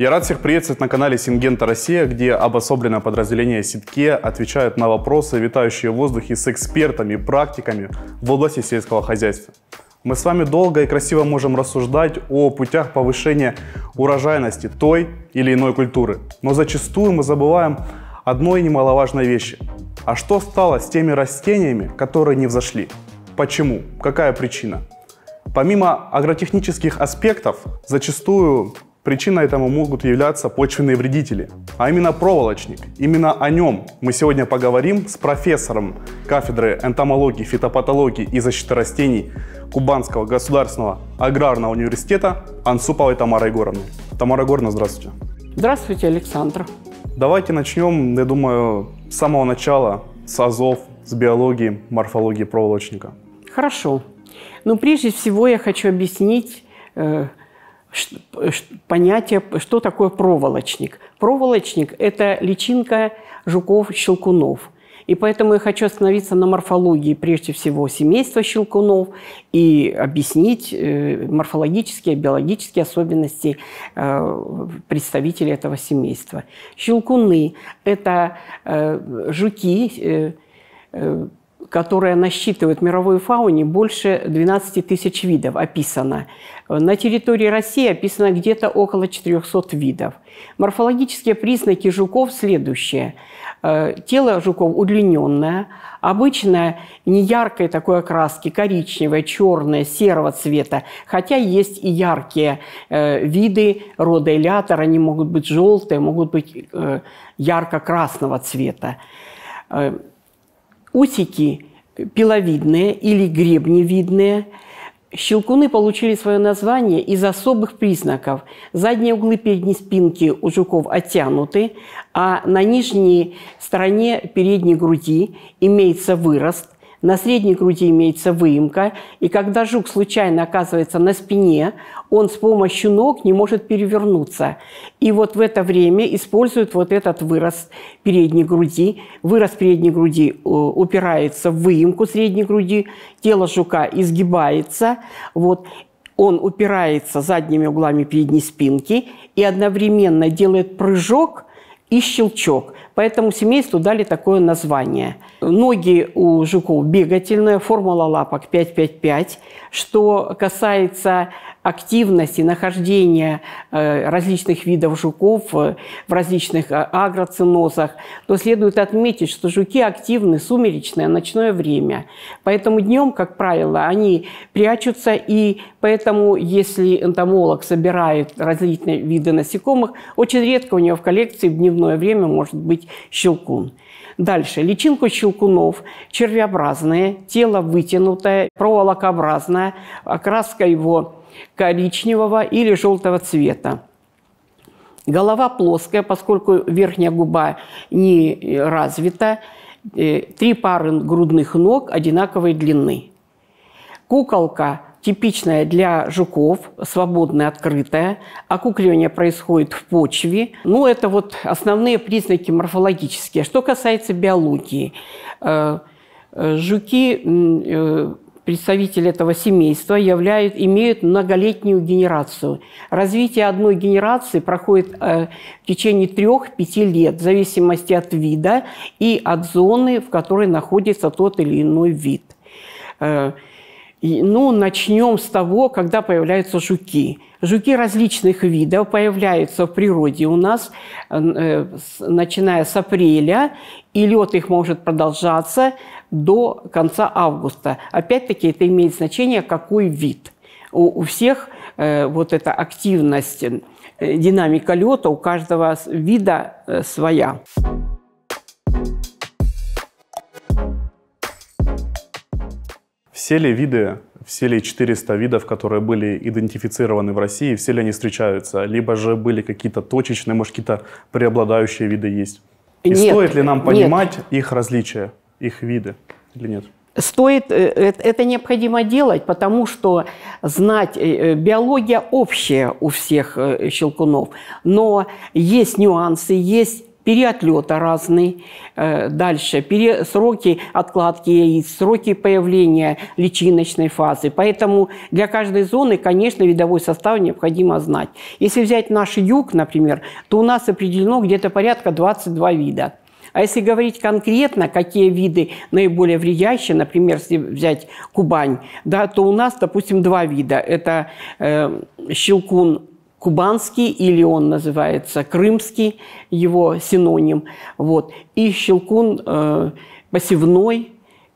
Я рад всех приветствовать на канале Сингента Россия, где обособленное подразделение Ситке отвечает на вопросы, витающие в воздухе с экспертами и практиками в области сельского хозяйства. Мы с вами долго и красиво можем рассуждать о путях повышения урожайности той или иной культуры, но зачастую мы забываем одной немаловажной вещи. А что стало с теми растениями, которые не взошли? Почему? Какая причина? Помимо агротехнических аспектов, зачастую причиной этому могут являться почвенные вредители, а именно проволочник. Именно о нем мы сегодня поговорим с профессором кафедры энтомологии, фитопатологии и защиты растений Кубанского государственного аграрного университета Ансуповой Тамарой Егоровной. Тамара Егоровна, здравствуйте. Здравствуйте, Александр. Давайте начнем, я думаю, с самого начала, с азов, с биологии, морфологии проволочника. Хорошо. Но прежде всего я хочу объяснить э, понятие, что такое проволочник. Проволочник – это личинка жуков-щелкунов. И поэтому я хочу остановиться на морфологии прежде всего семейства щелкунов и объяснить э, морфологические, биологические особенности э, представителей этого семейства. Щелкуны – это э, жуки, э, э, которая насчитывает в мировой фауне больше 12 тысяч видов описано. На территории России описано где-то около 400 видов. Морфологические признаки жуков следующие. Э, тело жуков удлиненное, обычно неяркой такой окраски, коричневое, черное, серого цвета, хотя есть и яркие э, виды рода элятор, они могут быть желтые, могут быть э, ярко-красного цвета. Усики пиловидные или гребневидные. Щелкуны получили свое название из особых признаков. Задние углы передней спинки у жуков оттянуты, а на нижней стороне передней груди имеется вырост – на средней груди имеется выемка, и когда жук случайно оказывается на спине, он с помощью ног не может перевернуться. И вот в это время используют вот этот вырост передней груди. Вырост передней груди э, упирается в выемку средней груди, тело жука изгибается, вот, он упирается задними углами передней спинки и одновременно делает прыжок – и щелчок. Поэтому семейству дали такое название. Ноги у жуков бегательная формула лапок 555. Что касается активности нахождения э, различных видов жуков э, в различных э, агроцинозах, то следует отметить, что жуки активны сумеречное а ночное время. Поэтому днем, как правило, они прячутся, и поэтому, если энтомолог собирает различные виды насекомых, очень редко у него в коллекции в дневное время может быть щелкун. Дальше. Личинку щелкунов, червеобразные, тело вытянутое, проволокообразное, окраска его коричневого или желтого цвета. Голова плоская, поскольку верхняя губа не э, развита. Э, три пары грудных ног одинаковой длины. Куколка типичная для жуков, свободная, открытая. Окукливание происходит в почве. Ну, это вот основные признаки морфологические. Что касается биологии, э, жуки представители этого семейства являют, имеют многолетнюю генерацию. Развитие одной генерации проходит э, в течение трех-пяти лет, в зависимости от вида и от зоны, в которой находится тот или иной вид. Э, и, ну, начнем с того, когда появляются жуки. Жуки различных видов появляются в природе у нас, э, начиная с апреля, и лед их может продолжаться до конца августа. Опять-таки это имеет значение, какой вид. У, у всех э, вот эта активность, э, динамика лета у каждого вида э, своя. Все ли виды, все ли 400 видов, которые были идентифицированы в России, все ли они встречаются? Либо же были какие-то точечные, может, какие-то преобладающие виды есть? И нет, стоит ли нам понимать нет. их различия? их виды или нет? Стоит, э, э, это необходимо делать, потому что знать, э, биология общая у всех щелкунов, но есть нюансы, есть переотлета разный, дальше пере, сроки откладки яиц, сроки появления личиночной фазы. Поэтому для каждой зоны, конечно, видовой состав необходимо знать. Если взять наш юг, например, то у нас определено где-то порядка 22 вида. А если говорить конкретно, какие виды наиболее вредящие, например, если взять Кубань, да, то у нас, допустим, два вида. Это э, щелкун кубанский, или он называется крымский, его синоним. Вот. И щелкун э, посевной,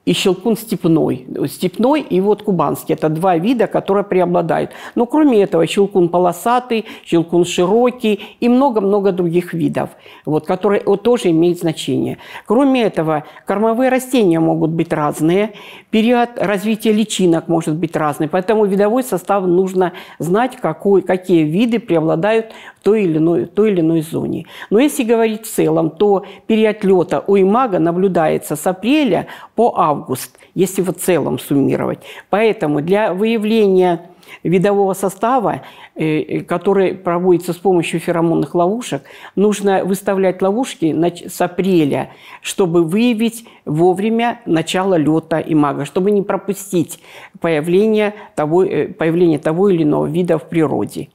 и щелкун степной. Степной и вот кубанский. Это два вида, которые преобладают. Но кроме этого, щелкун полосатый, щелкун широкий и много-много других видов, вот, которые вот, тоже имеют значение. Кроме этого, кормовые растения могут быть разные, период развития личинок может быть разный. Поэтому видовой состав нужно знать, какой, какие виды преобладают в той или иной, в той или иной зоне. Но если говорить в целом, то период лета у имага наблюдается с апреля по август август, если в целом суммировать. Поэтому для выявления видового состава, э, э, который проводится с помощью феромонных ловушек, нужно выставлять ловушки с апреля, чтобы выявить вовремя начало лета и мага, чтобы не пропустить появление того, э, появление того или иного вида в природе.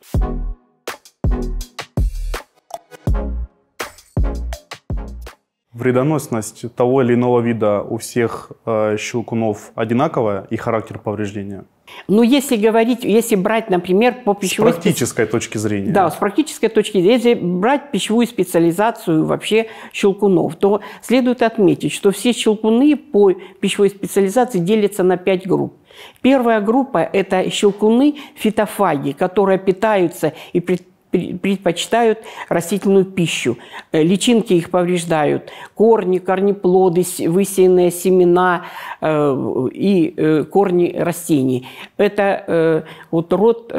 Вредоносность того или иного вида у всех э, щелкунов одинаковая и характер повреждения? Ну, если говорить, если брать, например, по пищевой... С практической специ... точки зрения. Да, с практической точки зрения. Если брать пищевую специализацию вообще щелкунов, то следует отметить, что все щелкуны по пищевой специализации делятся на пять групп. Первая группа – это щелкуны фитофаги, которые питаются и предпринимают предпочитают растительную пищу. Э, личинки их повреждают, корни, корнеплоды, высеянные семена э, и э, корни растений. Это вот род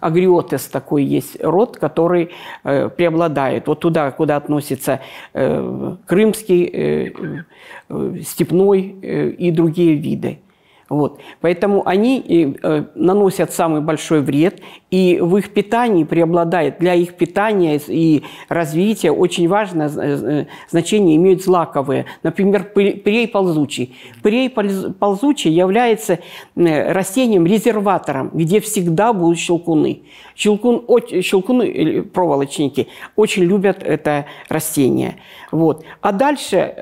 агриотес такой есть род, который преобладает. Вот туда, куда относится крымский, степной и другие виды. Вот. Поэтому они э, э, наносят самый большой вред, и в их питании преобладает, для их питания и развития очень важное э, значение имеют злаковые. Например, прей ползучий. Прей ползучий является растением-резерватором, где всегда будут щелкуны. Щелкун, щелкуны, проволочники, очень любят это растение. Вот. А дальше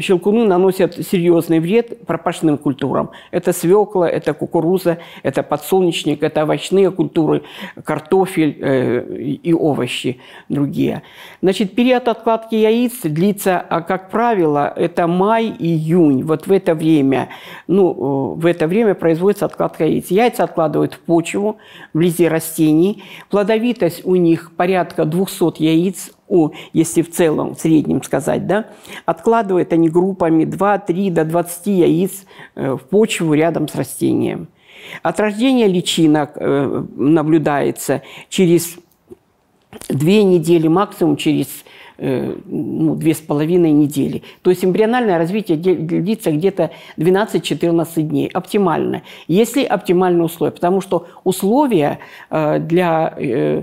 щелкуны наносят серьезный вред пропашным культурам. Это свекла, это кукуруза, это подсолнечник, это овощные культуры, картофель э, и овощи другие. Значит, период откладки яиц длится, а как правило, это май-июнь. Вот в это время, ну, э, в это время производится откладка яиц. Яйца откладывают в почву, вблизи растений. Плодовитость у них порядка 200 яиц у, если в целом, в среднем сказать, да, откладывают они группами 2-3 до 20 яиц э, в почву рядом с растением. От рождения личинок э, наблюдается через две недели, максимум через Э, ну, 2,5 недели. То есть эмбриональное развитие длится где-то 12-14 дней, оптимально. Если оптимальные условия, потому что условия э, для э,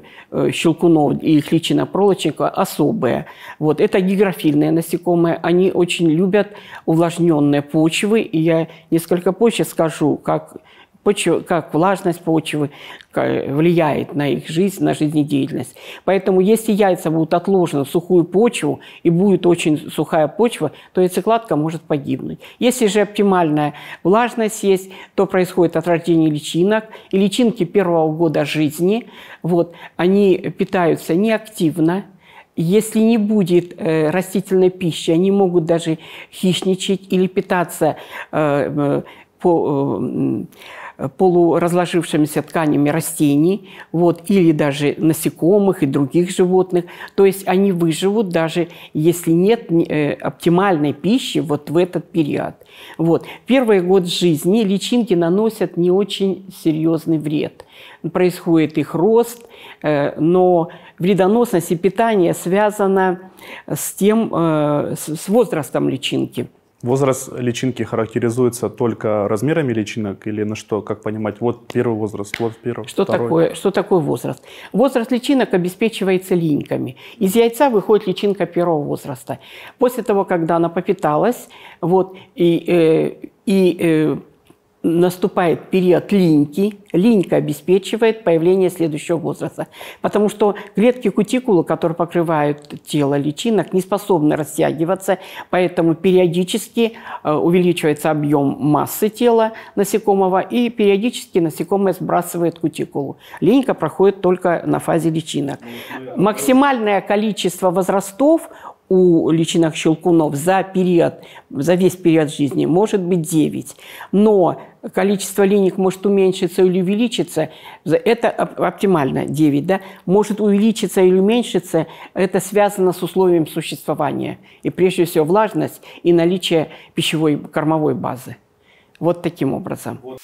щелкунов и их личинопролочника особые. Вот. Это гигрофильные насекомые, они очень любят увлажненные почвы, и я несколько позже скажу, как почвы, как влажность почвы влияет на их жизнь, на жизнедеятельность. Поэтому если яйца будут отложены в сухую почву и будет очень сухая почва, то яйцекладка может погибнуть. Если же оптимальная влажность есть, то происходит отрождение личинок. И личинки первого года жизни, вот, они питаются неактивно, если не будет э, растительной пищи, они могут даже хищничать или питаться э, э по, э, полуразложившимися тканями растений, вот, или даже насекомых и других животных. То есть они выживут, даже если нет э, оптимальной пищи вот в этот период. Вот. Первый год жизни личинки наносят не очень серьезный вред. Происходит их рост, э, но вредоносность и питание связано с тем, э, с возрастом личинки. Возраст личинки характеризуется только размерами личинок или на что, как понимать, вот первый возраст, вот первый, что второй? Такое, что такое возраст? Возраст личинок обеспечивается линьками. Из яйца выходит личинка первого возраста. После того, когда она попиталась, вот, и, э, и э, наступает период линьки. Линька обеспечивает появление следующего возраста. Потому что клетки кутикулы, которые покрывают тело личинок, не способны растягиваться, поэтому периодически э, увеличивается объем массы тела насекомого, и периодически насекомое сбрасывает кутикулу. Линька проходит только на фазе личинок. Максимальное количество возрастов у личинок щелкунов за период, за весь период жизни может быть 9. Но количество линейек может уменьшиться или увеличиться, это оптимально 9, да, может увеличиться или уменьшиться, это связано с условием существования. И прежде всего влажность и наличие пищевой кормовой базы. Вот таким образом. Вот.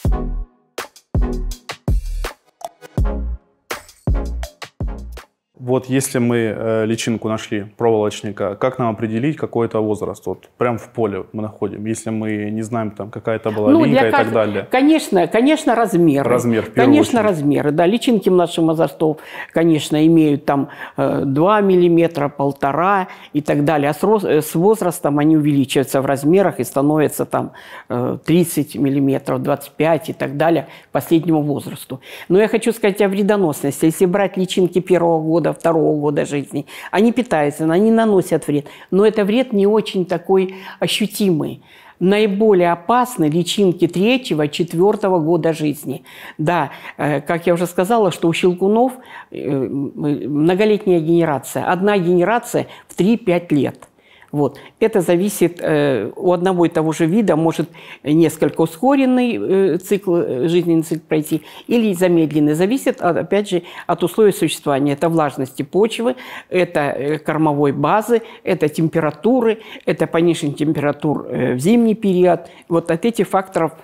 Вот если мы э, личинку нашли, проволочника, как нам определить какой-то возраст? Вот прям в поле мы находим, если мы не знаем, там какая это была ну, линька и так далее. Конечно, конечно, размеры. Размер, в Конечно, очередь. размеры, да. Личинки наших возрастов, конечно, имеют там 2 э, миллиметра, полтора и так далее. А с, роз... Э, с возрастом они увеличиваются в размерах и становятся там 30 миллиметров, 25 и так далее последнему возрасту. Но я хочу сказать о вредоносности. Если брать личинки первого года второго года жизни. Они питаются, они наносят вред. Но это вред не очень такой ощутимый наиболее опасны личинки третьего, четвертого года жизни. Да, э, как я уже сказала, что у щелкунов э, многолетняя генерация. Одна генерация в 3-5 лет – вот. Это зависит, э, у одного и того же вида может несколько ускоренный э, цикл, э, жизненный цикл пройти или замедленный. Зависит, от, а, опять же, от условий существования. Это влажности почвы, это э, кормовой базы, это температуры, это понижение температур э, в зимний период. Вот от этих факторов –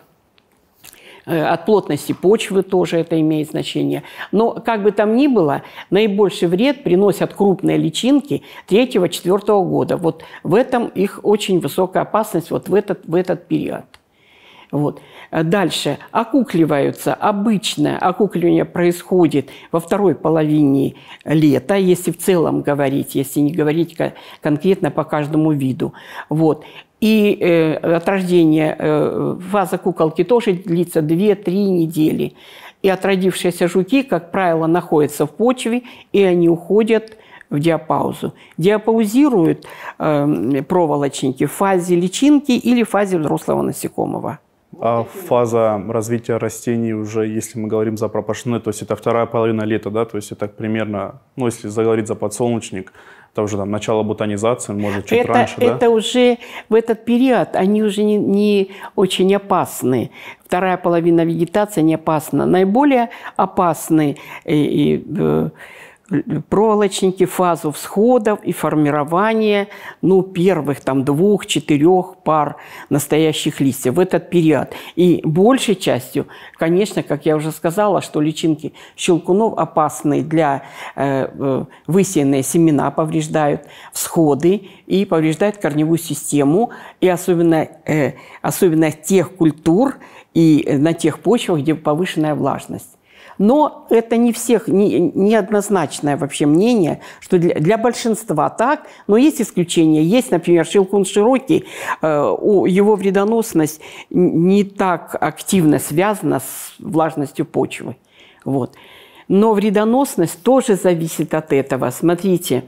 Э, от плотности почвы тоже это имеет значение. Но как бы там ни было, наибольший вред приносят крупные личинки 3-4 года. Вот в этом их очень высокая опасность вот в этот, в этот период. Вот. Дальше. Окукливаются. Обычно окукливание происходит во второй половине лета, если в целом говорить, если не говорить конкретно по каждому виду. Вот. И э, от рождения э, ваза куколки тоже длится 2-3 недели. И отродившиеся жуки, как правило, находятся в почве, и они уходят в диапаузу. Диапаузируют э, эм, проволочники в фазе личинки или в фазе взрослого насекомого. А фаза развития растений уже, если мы говорим за пропашные, то есть это вторая половина лета, да, то есть это примерно, ну, если заговорить за подсолнечник, это уже там начало бутонизации, может, чуть это, раньше, это да? Это уже в этот период, они уже не, не очень опасны. Вторая половина вегетации не опасна. Наиболее опасны и, и, э, проволочники фазу всходов и формирование ну, первых там, двух-четырех пар настоящих листьев в этот период. И большей частью, конечно, как я уже сказала, что личинки щелкунов опасны для э, э, высеянные семена, повреждают всходы и повреждают корневую систему, и особенно, э, особенно тех культур и э, на тех почвах, где повышенная влажность. Но это не всех, не, неоднозначное вообще мнение, что для, для большинства так, но есть исключения. Есть, например, шелкун широкий, э, его вредоносность не так активно связана с влажностью почвы. Вот. Но вредоносность тоже зависит от этого. Смотрите,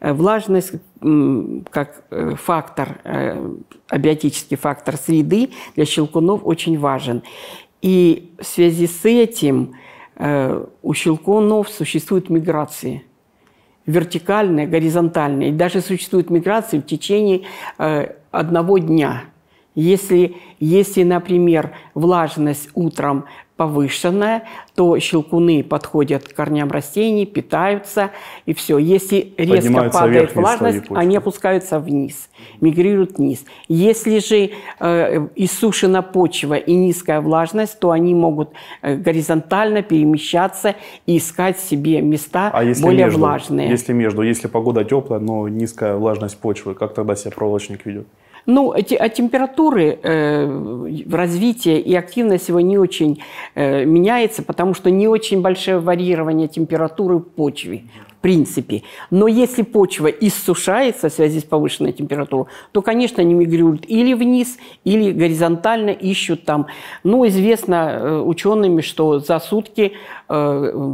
э, влажность как э, фактор, абиотический фактор среды для щелкунов очень важен. И в связи с этим – Э, у щелкунов существуют миграции вертикальные, горизонтальные. И даже существуют миграции в течение э, одного дня. Если, если, например, влажность утром повышенная, то щелкуны подходят к корням растений, питаются, и все. Если резко падает влажность, они опускаются вниз, мигрируют вниз. Если же э, иссушена почва и низкая влажность, то они могут э, горизонтально перемещаться и искать себе места а если более между, влажные. Если между, если погода теплая, но низкая влажность почвы, как тогда себя проволочник ведет? Ну, эти от а температуры э, развитие и активность его не очень э, меняется, потому что не очень большое варьирование температуры в почве принципе. Но если почва иссушается в связи с повышенной температурой, то, конечно, они мигрируют или вниз, или горизонтально ищут там. Ну, известно э, учеными, что за сутки э,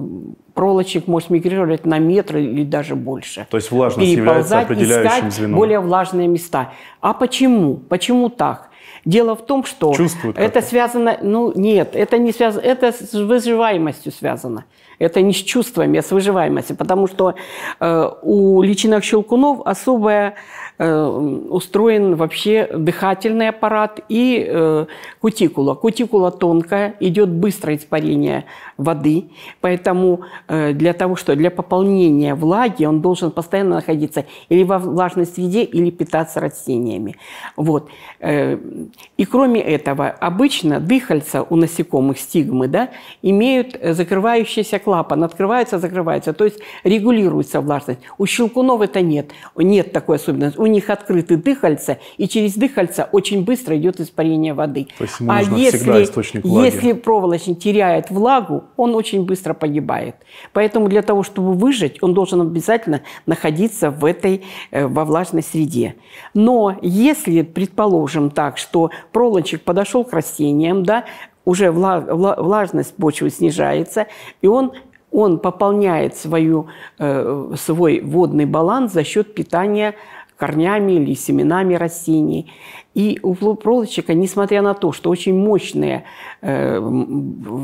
проволочек может мигрировать на метр или даже больше. То есть влажность является определяющим звеном. более влажные места. А почему? Почему так? Дело в том, что Чувствуют это как-то. связано, ну нет, это не связано, это с выживаемостью связано. Это не с чувствами, а с выживаемостью, потому что э, у личинок щелкунов особая Э, устроен вообще дыхательный аппарат и э, кутикула. Кутикула тонкая, идет быстрое испарение воды, поэтому э, для того, что для пополнения влаги он должен постоянно находиться или во влажной среде, или питаться растениями. Вот. И кроме этого, обычно дыхальца у насекомых стигмы да, имеют закрывающийся клапан, открывается, закрывается, то есть регулируется влажность. У щелкунов это нет, нет такой особенности у них открыты дыхальца, и через дыхальца очень быстро идет испарение воды. То есть а если, влаги. если проволочник теряет влагу, он очень быстро погибает. Поэтому для того, чтобы выжить, он должен обязательно находиться в этой, э, во влажной среде. Но если, предположим так, что проволочник подошел к растениям, да, уже влажность почвы снижается, и он он пополняет свою, э, свой водный баланс за счет питания корнями или семенами растений. И у проволочника, несмотря на то, что очень мощная э,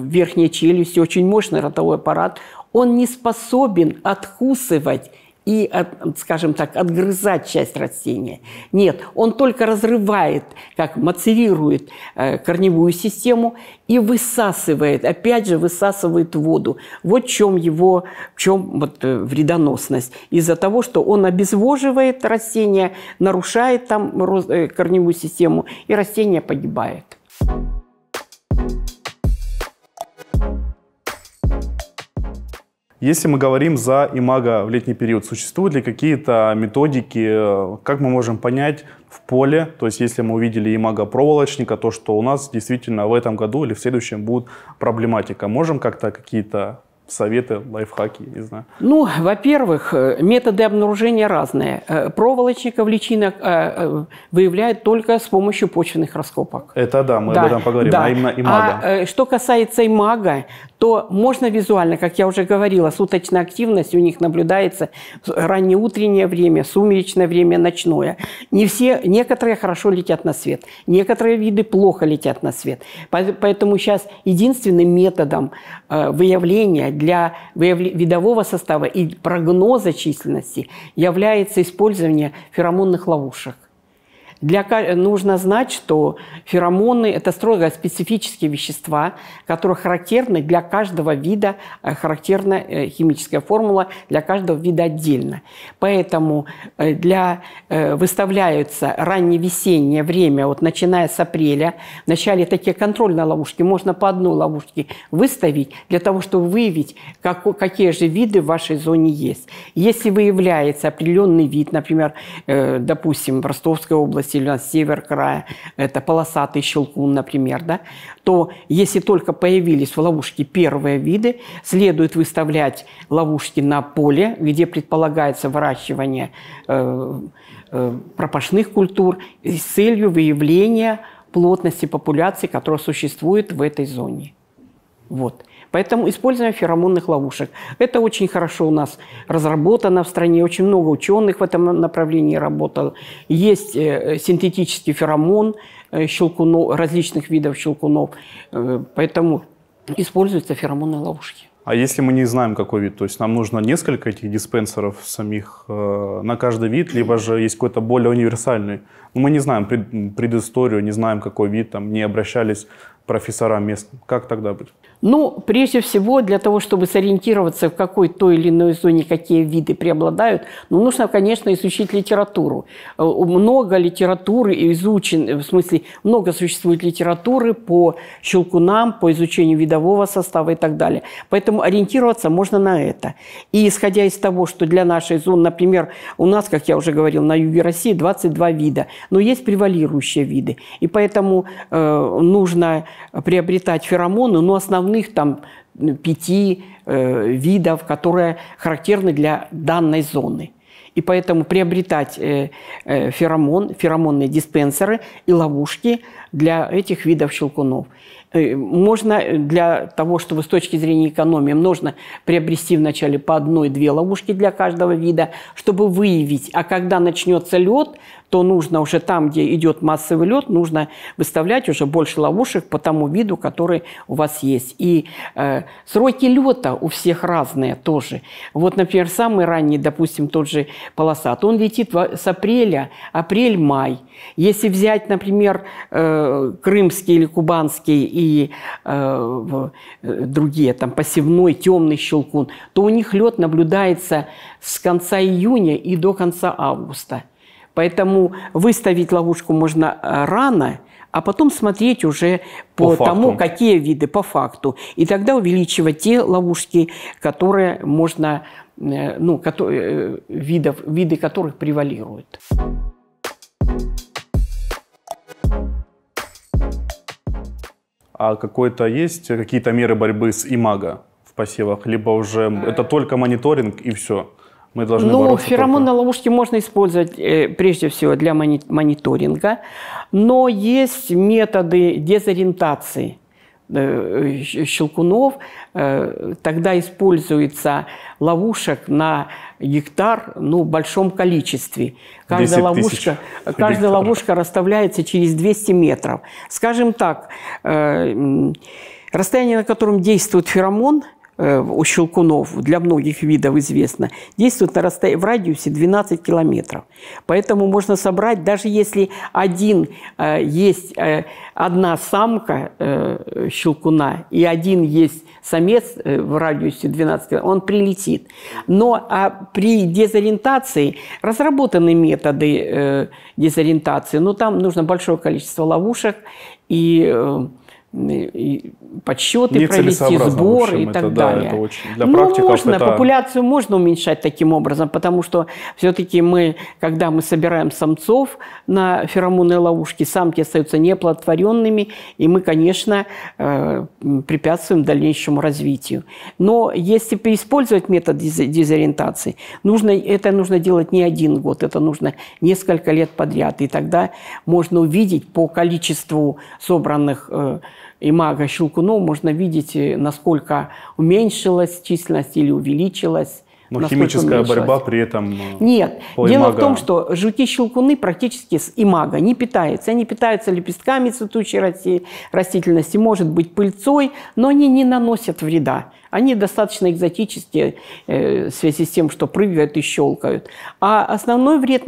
верхняя челюсть, очень мощный ротовой аппарат, он не способен откусывать и, от, скажем так, отгрызать часть растения. Нет, он только разрывает, как мацерирует э, корневую систему и высасывает, опять же, высасывает воду. Вот в чем его, в чем вот э, вредоносность. Из-за того, что он обезвоживает растение, нарушает там э, корневую систему, и растение погибает. thank you Если мы говорим за имаго в летний период, существуют ли какие-то методики, э, как мы можем понять в поле, то есть если мы увидели имаго проволочника, то что у нас действительно в этом году или в следующем будет проблематика. Можем как-то какие-то советы, лайфхаки, не знаю? Ну, во-первых, э, методы обнаружения разные. Э, проволочников личинок э, выявляют только с помощью почвенных раскопок. Это да, мы да, об этом поговорим, да. а именно имага. А что касается имага, то можно визуально, как я уже говорила, суточная активность у них наблюдается раннеутреннее время, сумеречное время, ночное. Не все, некоторые хорошо летят на свет, некоторые виды плохо летят на свет. Поэтому сейчас единственным методом выявления для видового состава и прогноза численности является использование феромонных ловушек. Для, нужно знать, что феромоны – это строго специфические вещества, которые характерны для каждого вида, э, характерна э, химическая формула для каждого вида отдельно. Поэтому э, для, выставляются ранневесеннее время, вот начиная с апреля, вначале такие контрольные ловушки, можно по одной ловушке выставить для того, чтобы выявить, как, какие же виды в вашей зоне есть. Если выявляется определенный вид, например, допустим, в Ростовской области, сильно север края, это полосатый щелкун, например, да, то если только появились в ловушке первые виды, следует выставлять ловушки на поле, где предполагается выращивание э, э, пропашных культур с целью выявления плотности популяции, которая существует в этой зоне. Вот. Поэтому используем феромонных ловушек. Это очень хорошо у нас разработано в стране. Очень много ученых в этом направлении работало. Есть э, синтетический феромон э, щелкунов, различных видов щелкунов. Э, поэтому используются феромонные ловушки. А если мы не знаем, какой вид, то есть нам нужно несколько этих диспенсеров самих э, на каждый вид, либо же есть какой-то более универсальный. мы не знаем пред, предысторию, не знаем, какой вид, там, не обращались профессора мест, как тогда быть? Ну, прежде всего, для того, чтобы сориентироваться, в какой той или иной зоне какие виды преобладают, ну, нужно, конечно, изучить литературу. Э, много литературы изучен, в смысле, много существует литературы по щелкунам, по изучению видового состава и так далее. Поэтому ориентироваться можно на это. И исходя из того, что для нашей зоны, например, у нас, как я уже говорил, на юге России 22 вида, но есть превалирующие виды. И поэтому э, нужно приобретать феромоны, но основных там пяти э, видов, которые характерны для данной зоны. И поэтому приобретать э, э, феромон, феромонные диспенсеры и ловушки для этих видов щелкунов. Э, можно э, для того, чтобы с точки зрения экономии, можно приобрести вначале по одной-две ловушки для каждого вида, чтобы выявить, а когда начнется лед, то нужно уже там, где идет массовый лед, нужно выставлять уже больше ловушек по тому виду, который у вас есть. И э, сроки лета у всех разные тоже. Вот, например, самый ранний, допустим, тот же полосат, он летит с апреля, апрель-май. Если взять, например, э, крымский или кубанский и э, э другие, там, посевной, темный щелкун, то у них лед наблюдается с конца июня и до конца августа. Поэтому выставить ловушку можно э, рано, а потом смотреть уже по, по тому, факту. какие виды по факту. И тогда увеличивать те ловушки, которые можно, э, ну, которые, э, видов, виды которых превалируют. А какой-то есть какие-то меры борьбы с имаго в посевах? Либо уже это только мониторинг и все? мы должны Ну, феромон на ловушке можно использовать э, прежде всего для мониторинга, но есть методы дезориентации э, щелкунов. Э, тогда используется ловушек на гектар ну, в большом количестве. Каждая ловушка, каждая ловушка расставляется через 200 метров. Скажем так, расстояние, на котором действует феромон – Э, у щелкунов для многих видов известно, действует на расстоя... в радиусе 12 километров. Поэтому можно собрать, даже если один, э, есть э, одна самка щелкуна и один есть самец в радиусе 12 километров, он прилетит. Но а при дезориентации разработаны методы дезориентации, но ну, там нужно большое количество ловушек и подсчеты провести, сбор и так это, далее. Да, это очень, для ну, можно, это... популяцию можно уменьшать таким образом, потому что все-таки мы, когда мы собираем самцов на феромонные ловушки, самки остаются неоплодотворенными, и мы, конечно, э, препятствуем дальнейшему развитию. Но если использовать метод дезориентации, нужно, это нужно делать не один год, это нужно несколько лет подряд, и тогда можно увидеть по количеству собранных э, и мага Щелкунова можно видеть, э, насколько уменьшилась численность или увеличилась но ну, химическая борьба при этом... Э, Нет. Дело имага... в том, что жуки-щелкуны практически с имага не питаются. Они питаются лепестками цветущей растительности, может быть, пыльцой, но они не наносят вреда. Они достаточно экзотические э, в связи с тем, что прыгают и щелкают. А основной вред,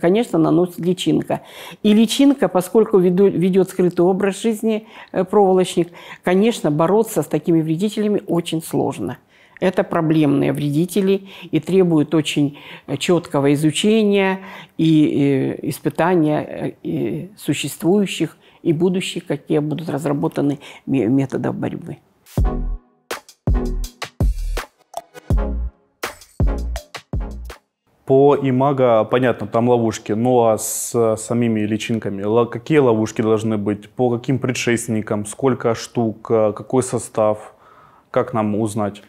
конечно, наносит личинка. И личинка, поскольку ведет скрытый образ жизни э, проволочник, конечно, бороться с такими вредителями очень сложно это проблемные вредители и требуют очень э, четкого изучения и э, испытания э, существующих и будущих, какие будут разработаны методы борьбы. По имага, понятно, там ловушки, ну а с самими личинками, какие ловушки должны быть, по каким предшественникам, сколько штук, какой состав, как нам узнать?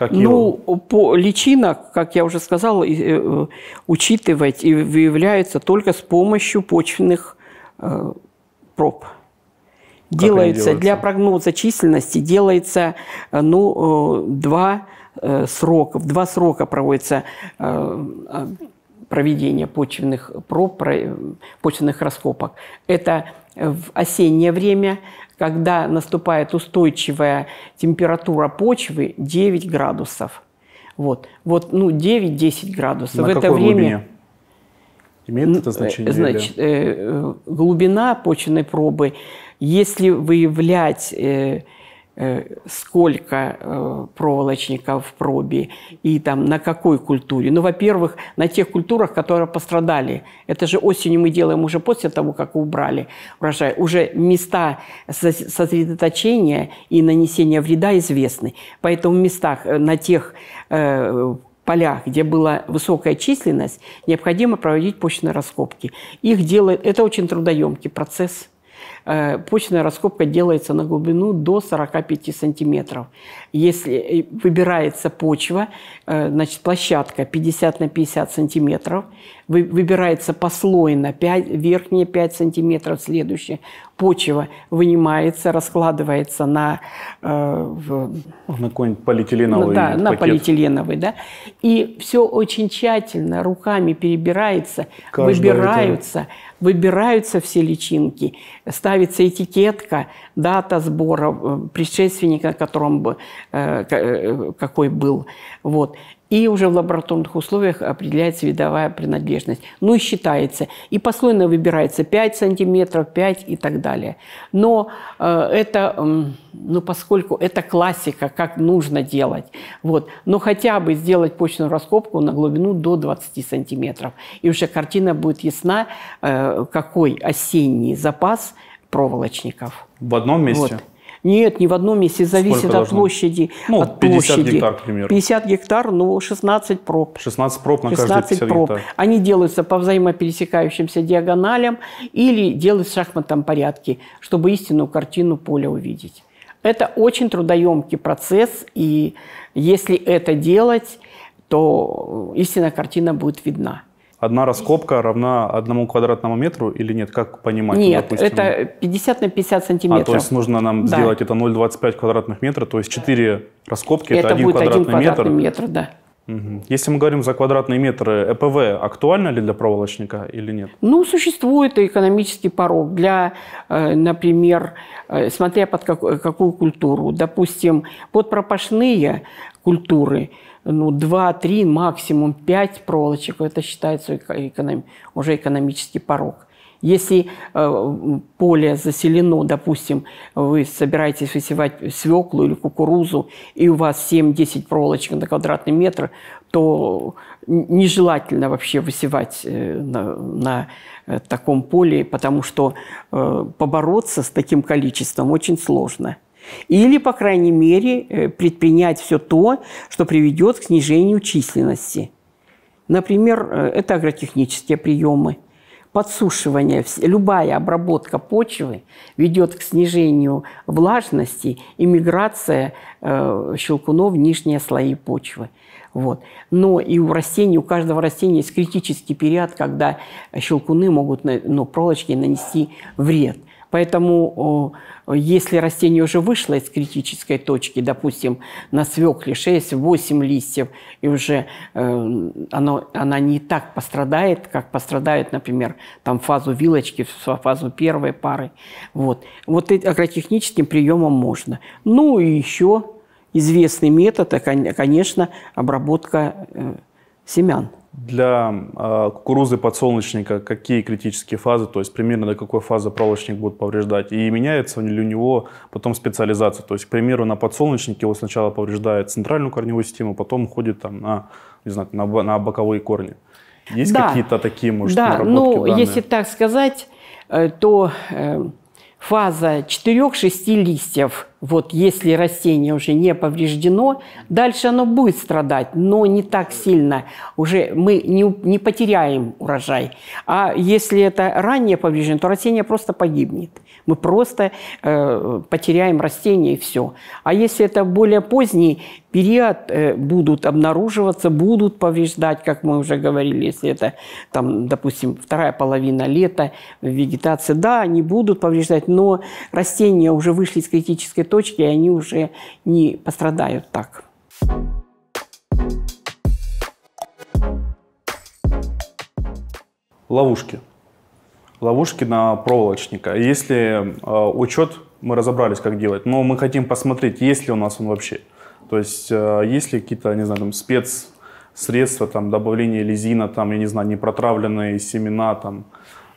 Какие ну, по личинок, как я уже сказал, э, учитывать и выявляется только с помощью почвенных э, проб. Делается для прогноза численности делается э, ну, два срока, два срока проводится проведение почвенных проб, почвенных раскопок. Это в осеннее время когда наступает устойчивая температура почвы 9 градусов. Вот, вот ну, 9-10 градусов. На В какой это время... глубине? Имеет это значение? Значит, или... Э, э, глубина почвенной пробы, если выявлять э, Э, сколько э, проволочников в пробе и там на какой культуре. Ну, во-первых, на тех культурах, которые пострадали. Это же осенью мы делаем уже после того, как убрали урожай. Уже места сосредоточения и нанесения вреда известны. Поэтому в местах, э, на тех полях, где была высокая численность, необходимо проводить почные раскопки. Их делают, это очень трудоемкий процесс – Э, почная раскопка делается на глубину до 45 сантиметров. Если э, выбирается почва, э, значит, площадка 50 на 50 сантиметров – выбирается послойно, 5, верхние 5 сантиметров, следующие. Почва вынимается, раскладывается на... Э, в, на какой-нибудь полиэтиленовый Да, пакет. на полиэтиленовый, да. И все очень тщательно, руками перебирается, Каждое выбираются, это... выбираются все личинки, ставится этикетка, дата сбора э, предшественника, которым, э, э, какой был. Вот. И уже в лабораторных условиях определяется видовая принадлежность. Ну и считается. И послойно выбирается 5 сантиметров, 5 и так далее. Но э, это, э, ну поскольку это классика, как нужно делать. Вот. Но хотя бы сделать почную раскопку на глубину до 20 сантиметров. И уже картина будет ясна, э, какой осенний запас проволочников. В одном месте? Вот. Нет, ни в одном месте. Зависит от площади. Ну, от 50 площади. гектар, к 50 гектар, ну, 16 проб. 16 проб на 16 каждый 50 проб. гектар. Они делаются по взаимопересекающимся диагоналям или делают в шахматном порядке, чтобы истинную картину поля увидеть. Это очень трудоемкий процесс, и если это делать, то э, истинная картина будет видна. Одна раскопка равна одному квадратному метру или нет? Как понимать? Нет, допустим? это 50 на 50 а, сантиметров. А, то есть нужно нам да. сделать это 0,25 квадратных метра, то есть 4 раскопки, это, это будет квадратный, один квадратный метр. метр да. Если мы говорим за квадратные метры, ЭПВ актуально ли для проволочника или нет? Ну, существует экономический порог для, э, например, э, смотря под э, какую культуру. Допустим, под пропашные культуры ну, 2-3, максимум 5 проволочек, это считается эконом, уже экономический порог. Если э, поле заселено, допустим, вы собираетесь высевать свеклу или кукурузу, и у вас 7-10 проволочек на квадратный метр, то нежелательно вообще высевать э, на, на э, таком поле, потому что побороться с таким количеством очень сложно. Или, по крайней мере, предпринять все то, что приведет к снижению численности. Например, это агротехнические приемы – подсушивание, любая обработка почвы ведет к снижению влажности и миграция э, щелкунов в нижние слои почвы. Вот. Но и у растений, у каждого растения есть критический период, когда щелкуны могут ну, проволочки нанести вред. Поэтому если растение уже вышло из критической точки, допустим, на свекле 6-8 листьев, и уже э, оно, она не так пострадает, как пострадает, например, там фазу вилочки, фазу первой пары. Вот, вот агротехническим приемом можно. Ну и еще известный метод, а, конечно, обработка э, семян для э, кукурузы подсолнечника какие критические фазы, то есть примерно до какой фазы проволочник будет повреждать, и меняется ли у него потом специализация. То есть, к примеру, на подсолнечнике его сначала повреждает центральную корневую систему, потом уходит там, на, не знаю, на, на боковые корни. Есть да. какие-то такие, может, да. наработки? Ну, данные? если так сказать, э, то э, фаза 4-6 листьев – вот если растение уже не повреждено, дальше оно будет страдать, но не так сильно. Уже мы не, не потеряем урожай. А если это ранее повреждено, то растение просто погибнет. Мы просто э, потеряем растение и все. А если это более поздний период, э, будут обнаруживаться, будут повреждать, как мы уже говорили, если это, там, допустим, вторая половина лета, вегетация, да, они будут повреждать, но растения уже вышли из критической точки, и они уже не пострадают так. Ловушки. Ловушки на проволочника. Если э, учет, мы разобрались, как делать, но мы хотим посмотреть, есть ли у нас он вообще. То есть, э, есть ли какие-то, не знаю, там, спец средства, там, добавление лизина, там, я не знаю, непротравленные семена, там,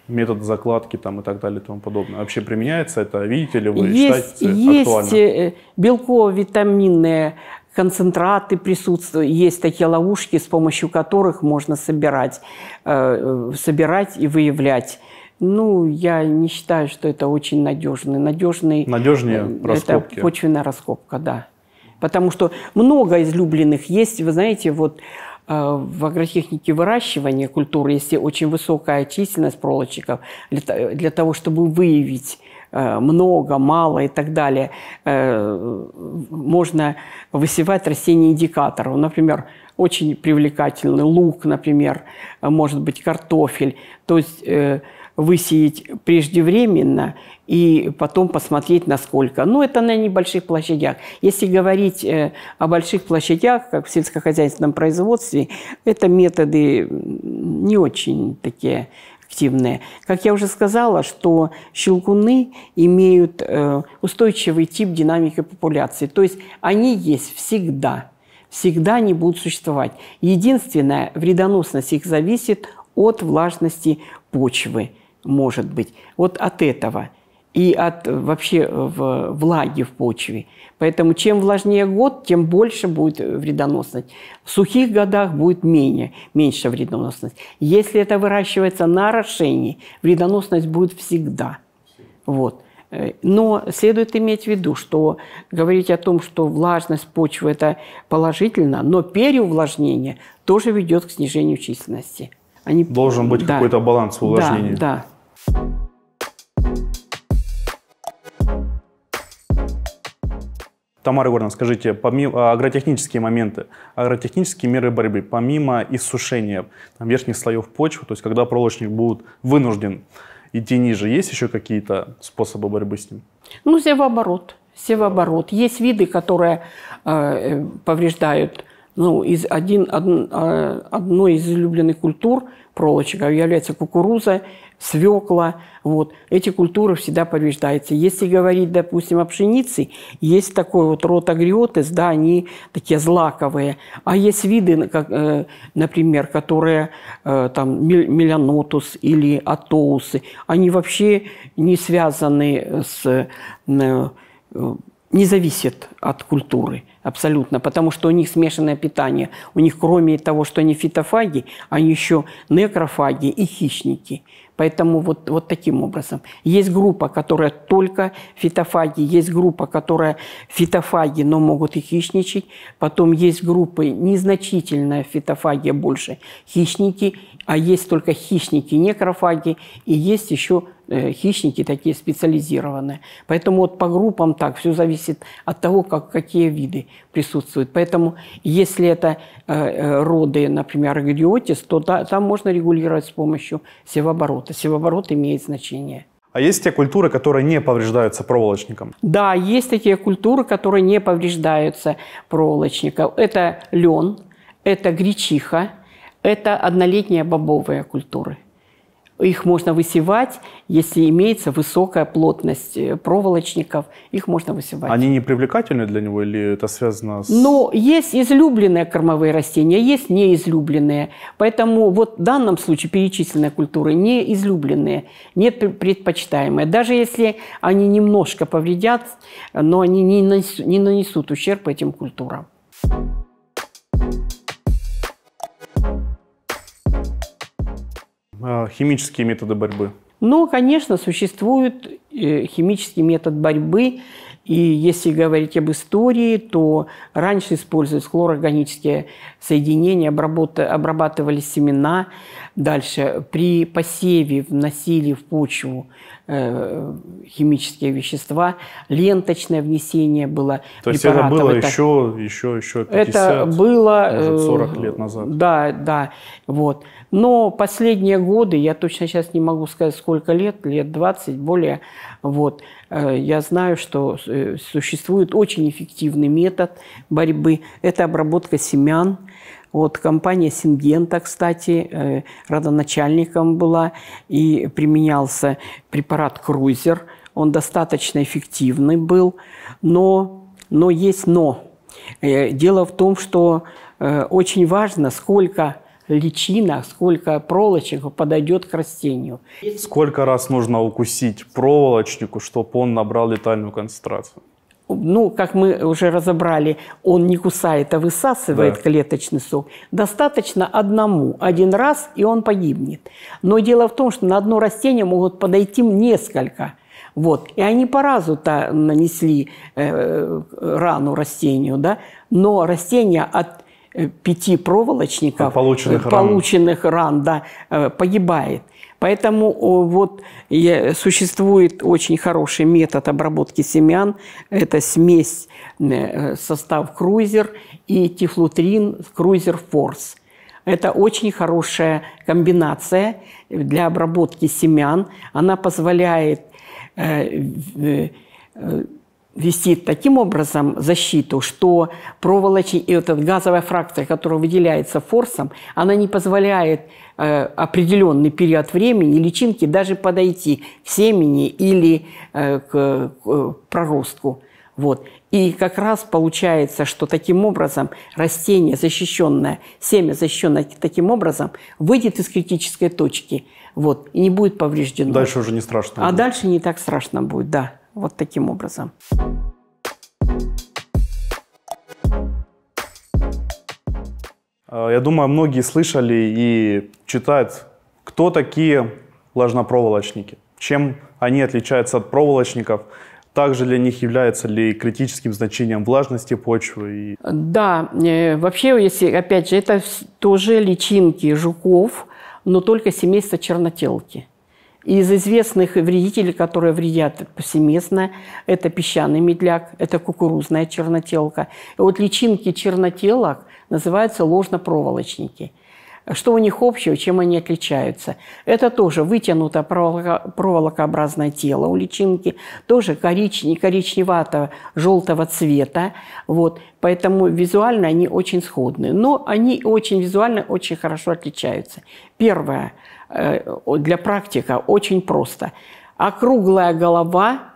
метод закладки там и так далее и тому подобное. Вообще применяется это? Видите ли вы? Есть, есть э, белково-витаминные концентраты присутствуют, есть такие ловушки, с помощью которых можно собирать, э, э, собирать и выявлять. Ну, я не считаю, что это очень надежный. Надежный Надежнее э, раскопки. Это почвенная раскопка, да. Потому что много излюбленных есть. Вы знаете, вот Э, в агротехнике выращивания культур если очень высокая численность проволочников, для того, чтобы выявить э, много, мало и так далее, э, можно высевать растения индикаторов. Например, очень привлекательный лук, например, может быть, картофель. То есть высеять преждевременно и потом посмотреть, насколько. Но ну, это на небольших площадях. Если говорить э, о больших площадях, как в сельскохозяйственном производстве, это методы не очень такие активные. Как я уже сказала, что щелкуны имеют э, устойчивый тип динамики популяции. То есть они есть всегда. Всегда они будут существовать. Единственное, вредоносность их зависит от влажности почвы – может быть. Вот от этого и от вообще э, в влаги в почве. Поэтому чем влажнее год, тем больше будет вредоносность. В сухих годах будет менее, меньше вредоносность. Если это выращивается на орошении, вредоносность будет всегда. Вот. Э, но следует иметь в виду, что говорить о том, что влажность почвы – это положительно, но переувлажнение тоже ведет к снижению численности. Они... Должен быть да. какой-то баланс увлажнения. Да, да. Тамара Егоровна, скажите, помимо а, агротехнические моменты, агротехнические меры борьбы, помимо иссушения там, верхних слоев почвы, то есть когда проволочник будет вынужден идти ниже, есть еще какие-то способы борьбы с ним? Ну, севооборот. Севооборот. Есть виды, которые э, э, повреждают ну, из один, од, э, одной из излюбленных культур проволочников является кукуруза, свекла. Вот. Эти культуры всегда побеждаются. Если говорить, допустим, о пшенице, есть такой вот род агриотес, да, они такие злаковые. А есть виды, как, э, например, которые э, там меланотус или атоусы, они вообще не связаны с э, не зависят от культуры абсолютно, потому что у них смешанное питание. У них кроме того, что они фитофаги, они еще некрофаги и хищники. Поэтому вот, вот таким образом. Есть группа, которая только фитофаги, есть группа, которая фитофаги, но могут и хищничать. Потом есть группы незначительная фитофагия больше, хищники – а есть только хищники некрофаги, и есть еще э, хищники такие специализированные. Поэтому вот по группам так, все зависит от того, как, какие виды присутствуют. Поэтому если это э, э, роды, например, гриотис, то да, там можно регулировать с помощью севооборота. Севооборот имеет значение. А есть те культуры, которые не повреждаются проволочником? Да, есть такие культуры, которые не повреждаются проволочником. Это лен, это гречиха, это однолетние бобовые культуры. Их можно высевать, если имеется высокая плотность э, проволочников, их можно высевать. Они не привлекательны для него или это связано с... Ну, есть излюбленные кормовые растения, есть неизлюбленные. Поэтому вот в данном случае перечисленные культуры не излюбленные, нет предпочитаемые. Даже если они немножко повредят, но они не нанесут, не нанесут ущерб этим культурам. Э, химические методы борьбы? Ну, конечно, существует э, химический метод борьбы. И если говорить об истории, то раньше использовались хлорорганические соединения, обрабатывались семена. Дальше при посеве вносили в почву Э, химические вещества, ленточное внесение было. То есть это было это, еще, еще, еще 50, это было, может, а 40 э, лет назад. Да, да, вот. Но последние годы, я точно сейчас не могу сказать, сколько лет, лет 20, более, вот, э, я знаю, что существует очень эффективный метод борьбы. Это обработка семян, вот компания Сингента, кстати, э, родоначальником была и применялся препарат Крузер. Он достаточно эффективный был, но, но есть но. Э, дело в том, что э, очень важно, сколько личина, сколько проволочек подойдет к растению. Сколько раз нужно укусить проволочнику, чтобы он набрал летальную концентрацию? ну, как мы уже разобрали, он не кусает, а высасывает да. клеточный сок. Достаточно одному, один раз, и он погибнет. Но дело в том, что на одно растение могут подойти несколько. Вот. И они по разу-то нанесли э, рану растению, да? но растение от э, пяти проволочников, от полученных, э, полученных ран, ран да, э, погибает. Поэтому вот существует очень хороший метод обработки семян. Это смесь э, состав крузер и тифлутрин крузер форс. Это очень хорошая комбинация для обработки семян. Она позволяет э, э, вести таким образом защиту, что проволочный и эта газовая фракция, которая выделяется форсом, она не позволяет Э, определенный период времени личинки даже подойти к семени или э, к э, проростку. Вот. И как раз получается, что таким образом растение защищенное, семя защищенное таким образом выйдет из критической точки вот, и не будет повреждено. Дальше уже не страшно. А будет. дальше не так страшно будет, да. Вот таким образом. Э, я думаю, многие слышали и читают, кто такие ложнопроволочники, чем они отличаются от проволочников, также для них является ли критическим значением влажности почвы? И... Да, э, вообще, если, опять же, это тоже личинки жуков, но только семейство чернотелки. Из известных вредителей, которые вредят повсеместно, это песчаный медляк, это кукурузная чернотелка. И вот личинки чернотелок – называются ложно проволочники. Что у них общего, чем они отличаются? Это тоже вытянутое проволокообразное тело у личинки, тоже коричневатого, коричневатого желтого цвета. Вот. Поэтому визуально они очень сходны. Но они очень визуально очень хорошо отличаются. Первое э, для практика очень просто. Округлая голова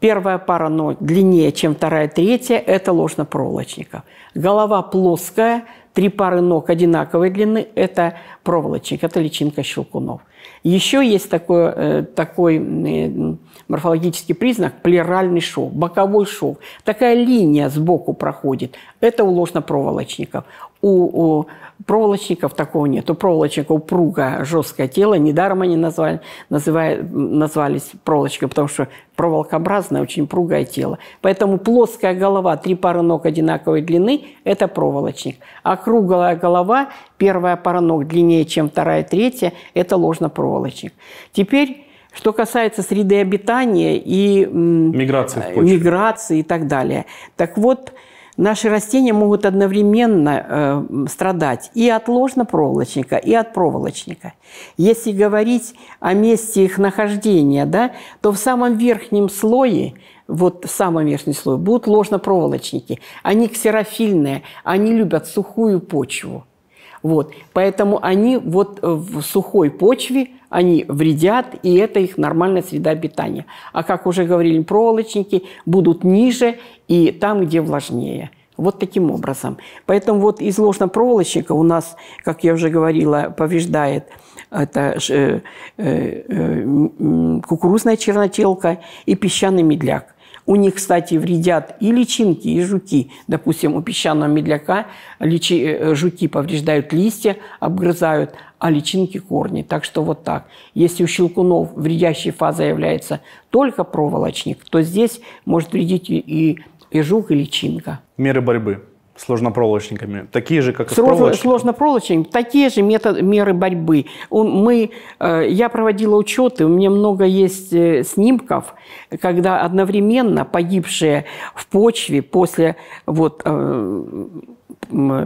Первая пара ног длиннее, чем вторая, третья – это ложно проволочников. Голова плоская, три пары ног одинаковой длины – это проволочник, это личинка щелкунов. Еще есть э, такой, такой э, морфологический признак – плеральный шов, боковой шов. Такая линия сбоку проходит. Это у ложно проволочников у, у проволочников такого нет. У проволочника упругое жесткое тело. Недаром они назвали, называют, назвались проволочкой, потому что проволокообразное, очень пругое тело. Поэтому плоская голова, три пары ног одинаковой длины – это проволочник. А круглая голова, первая пара ног длиннее, чем вторая, третья – это ложнопроволочник. Теперь что касается среды обитания и миграции, миграции и так далее. Так вот, наши растения могут одновременно э, страдать и от ложнопроволочника, и от проволочника. Если говорить о месте их нахождения, да, то в самом верхнем слое вот в самом верхнем слое будут ложнопроволочники. Они ксерофильные, они любят сухую почву. Вот. Поэтому они вот в сухой почве – они вредят, и это их нормальная среда обитания. А как уже говорили, проволочники будут ниже и там, где влажнее. Вот таким образом. Поэтому вот из проволочника у нас, как я уже говорила, повреждает э, это э, э, э, кукурузная чернотелка и песчаный медляк. У них, кстати, вредят и личинки, и жуки. Допустим, у песчаного медляка личи, э, жуки повреждают листья, обгрызают, а личинки – корни. Так что вот так. Если у щелкунов вредящей фазой является только проволочник, то здесь может вредить и, и жук, и личинка. Меры борьбы сложнопроволочниками, такие же, как и с проволочниками? Сложнопроволочниками, такие же методы, меры борьбы. Он, мы, э, я проводила учеты, у меня много есть э, снимков, когда одновременно погибшие в почве после вот, э,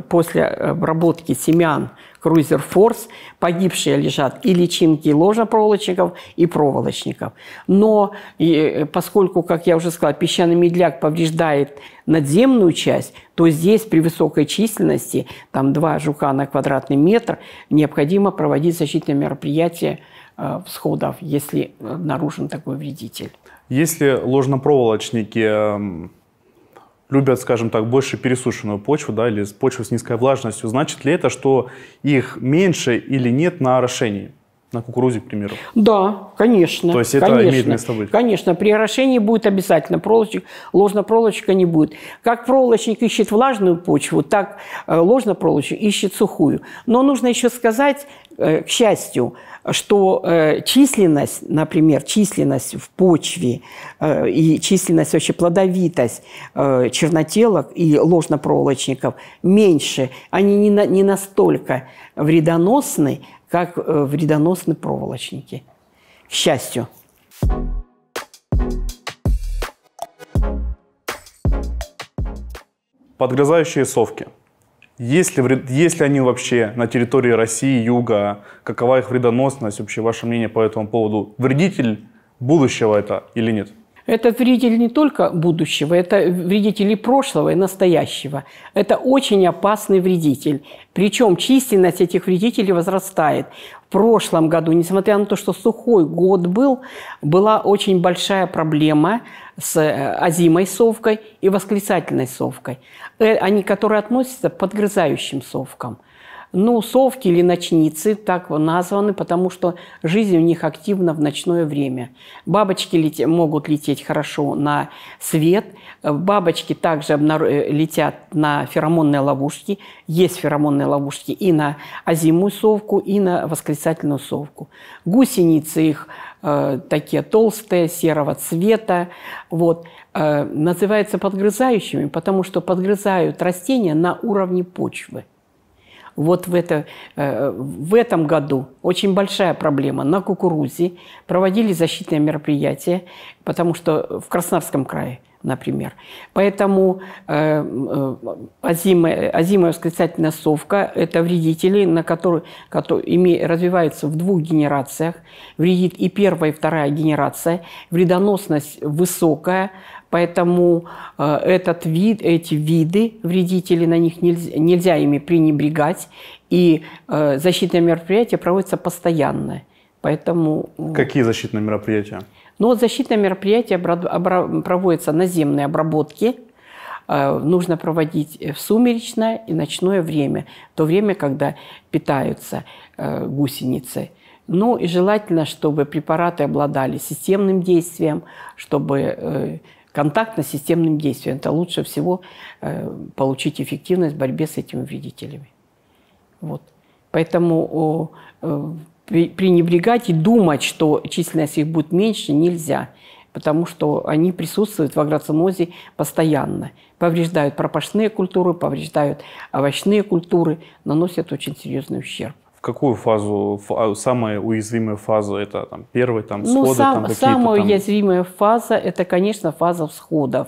после обработки семян «Крузер Форс» погибшие лежат и личинки ложнопроволочников, и проволочников. Но и, э, поскольку, как я уже сказала, песчаный медляк повреждает надземную часть, то здесь при высокой численности, там два жука на квадратный метр, необходимо проводить защитные мероприятия э, всходов, если обнаружен э, такой вредитель. Если ложнопроволочники эм, любят, скажем так, больше пересушенную почву, да, или почву с низкой влажностью. Значит ли это, что их меньше или нет на орошении? На кукурузе, к примеру? Да, конечно. То есть это конечно, имеет место быть? Конечно. При орошении будет обязательно проволочек. ложная проволочка не будет. Как проволочник ищет влажную почву, так э, ложная проволочка ищет сухую. Но нужно еще сказать, э, к счастью, что э, численность, например, численность в почве и численность, вообще плодовитость чернотелок и ложнопроволочников меньше. Они не, на, не настолько вредоносны, как э, вредоносны проволочники. К счастью. Подгрызающие совки. Есть ли, вред, есть ли они вообще на территории России, Юга? Какова их вредоносность? Вообще ваше мнение по этому поводу? Вредитель будущего это или нет? Это вредитель не только будущего, это вредитель и прошлого, и настоящего. Это очень опасный вредитель. Причем численность этих вредителей возрастает. В прошлом году, несмотря на то, что сухой год был, была очень большая проблема с э, озимой совкой и восклицательной совкой, э, они, которые относятся к подгрызающим совкам – ну, совки или ночницы так названы, потому что жизнь у них активна в ночное время. Бабочки летят, могут лететь хорошо на свет. Бабочки также э, летят на феромонные ловушки. Есть феромонные ловушки и на озимую совку, и на восклицательную совку. Гусеницы их э, такие толстые, серого цвета. Вот. Э, называются подгрызающими, потому что подгрызают растения на уровне почвы. Вот в, это, э, в этом году очень большая проблема. На кукурузе проводили защитные мероприятия, потому что в Краснодарском крае – например. Поэтому э, азимая, э, азимая восклицательная совка – это вредители, на которые, которые име, развиваются в двух генерациях. Вредит и первая, и вторая генерация. Вредоносность высокая, поэтому э, этот вид, эти виды вредителей, на них нельзя, нельзя ими пренебрегать. И э, защитные мероприятия проводятся постоянно. Поэтому... Ну, Какие защитные мероприятия? Но вот защитное мероприятие проводится наземные обработки. Э, нужно проводить э, в сумеречное и ночное время, то время, когда питаются э, гусеницы. Ну и желательно, чтобы препараты обладали системным действием, чтобы контактно-системным действием. Это лучше всего получить эффективность в борьбе с этими вредителями. Вот. Поэтому пренебрегать и думать, что численность их будет меньше, нельзя, потому что они присутствуют в агроцинозе постоянно. Повреждают пропашные культуры, повреждают овощные культуры, наносят очень серьезный ущерб. В какую фазу, фа, самая уязвимая фаза, это там, первый там, ну, сходы? Ну, сам, там, самая там... уязвимая фаза, это, конечно, фаза всходов.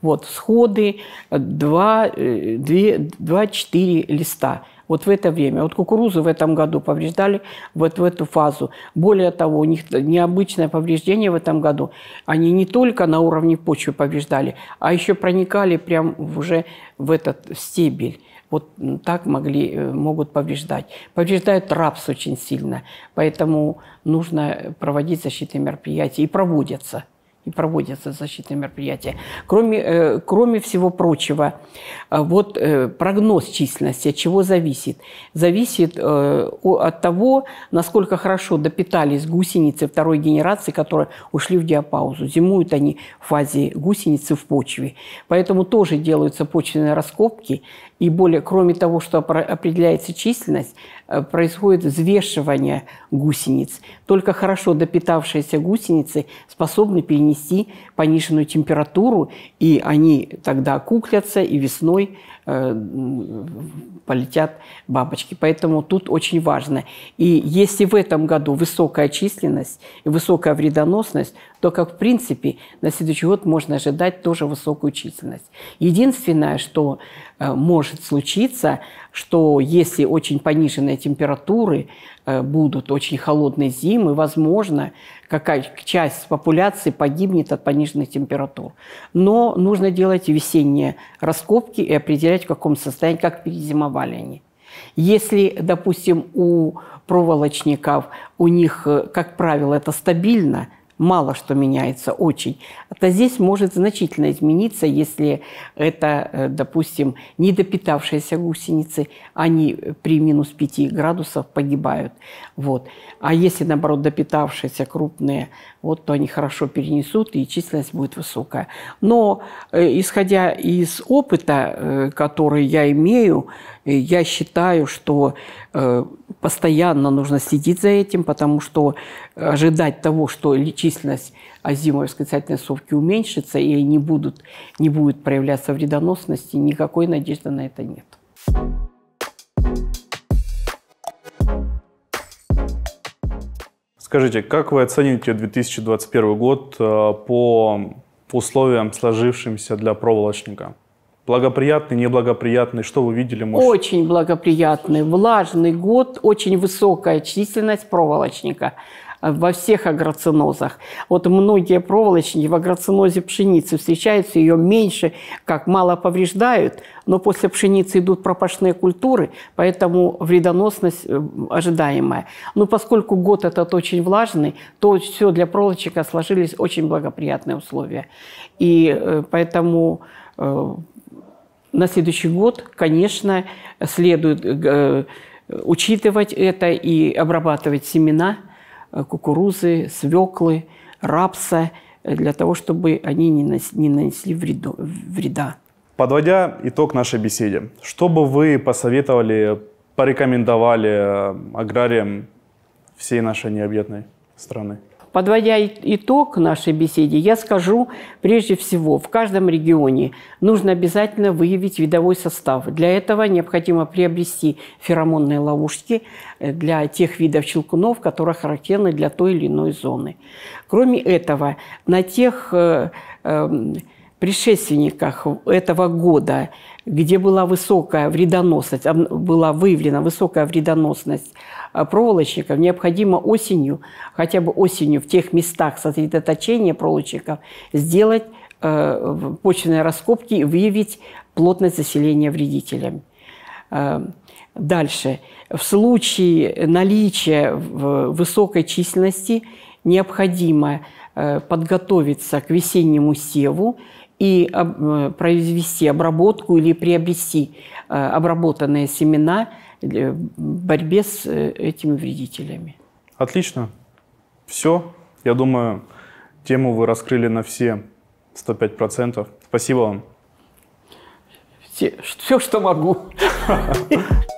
Вот, всходы 2-4 э, листа – вот в это время. Вот кукурузу в этом году повреждали вот в эту фазу. Более того, у них необычное повреждение в этом году. Они не только на уровне почвы повреждали, а еще проникали прям уже в этот стебель. Вот так могли, э, могут повреждать. Повреждают рапс очень сильно, поэтому нужно проводить защитные мероприятия и проводятся проводятся защитные мероприятия. Кроме, э, кроме всего прочего, э, вот э, прогноз численности, от чего зависит? Зависит от того, насколько хорошо допитались гусеницы второй генерации, которые ушли в диапаузу. Зимуют они в фазе гусеницы в почве. Поэтому тоже делаются почвенные раскопки, и более, кроме того, что определяется численность, э, происходит взвешивание гусениц. Только хорошо допитавшиеся гусеницы способны перенести пониженную температуру, и они тогда куклятся, и весной Э, полетят бабочки. Поэтому тут очень важно. И если в этом году высокая численность и высокая вредоносность, то, как в принципе, на следующий год можно ожидать тоже высокую численность. Единственное, что э, может случиться, что если очень пониженные температуры э, будут, очень холодные зимы, возможно, какая часть популяции погибнет от пониженных температур. Но нужно делать весенние раскопки и определять, в каком состоянии, как перезимовали они. Если, допустим, у проволочников, у них, э, как правило, это стабильно, мало что меняется, очень. А здесь может значительно измениться, если это, э, допустим, недопитавшиеся гусеницы, они при минус 5 градусов погибают. Вот. А если, наоборот, допитавшиеся крупные, вот, то они хорошо перенесут, и численность будет высокая. Но, э, исходя из опыта, э, который я имею, я считаю, что э, постоянно нужно следить за этим, потому что ожидать того, что численность озимовской цветной совки уменьшится и не, будут, не будет проявляться вредоносности, никакой надежды на это нет. Скажите, как вы оцениваете 2021 год э, по условиям, сложившимся для проволочника? Благоприятный, неблагоприятный? Что вы видели? Может? Очень благоприятный. Влажный год, очень высокая численность проволочника э, во всех агроцинозах. Вот многие проволочники в агроцинозе пшеницы встречаются, ее меньше, как мало повреждают, но после пшеницы идут пропашные культуры, поэтому вредоносность э, ожидаемая. Но поскольку год этот очень влажный, то все для проволочника сложились очень благоприятные условия. И э, поэтому на следующий год, конечно, следует э, учитывать это и обрабатывать семена э, кукурузы, свеклы, рапса, э, для того, чтобы они не, нанесли вреда. Подводя итог нашей беседе, что бы вы посоветовали, порекомендовали аграриям всей нашей необъятной страны? Подводя итог нашей беседе, я скажу, прежде всего, в каждом регионе нужно обязательно выявить видовой состав. Для этого необходимо приобрести феромонные ловушки э, для тех видов щелкунов, которые характерны для той или иной зоны. Кроме этого, на тех э, э, предшественниках этого года, где была высокая вредоносность, была выявлена высокая вредоносность а, проволочников, необходимо осенью, хотя бы осенью в тех местах сосредоточения проволочников сделать э, почвенные раскопки и выявить плотность заселения вредителями. Э, дальше. В случае наличия высокой численности необходимо э, подготовиться к весеннему севу, и э, произвести обработку или приобрести э, обработанные семена в борьбе с э, этими вредителями. Отлично. Все. Я думаю, тему вы раскрыли на все 105%. Спасибо вам. Все, все что могу.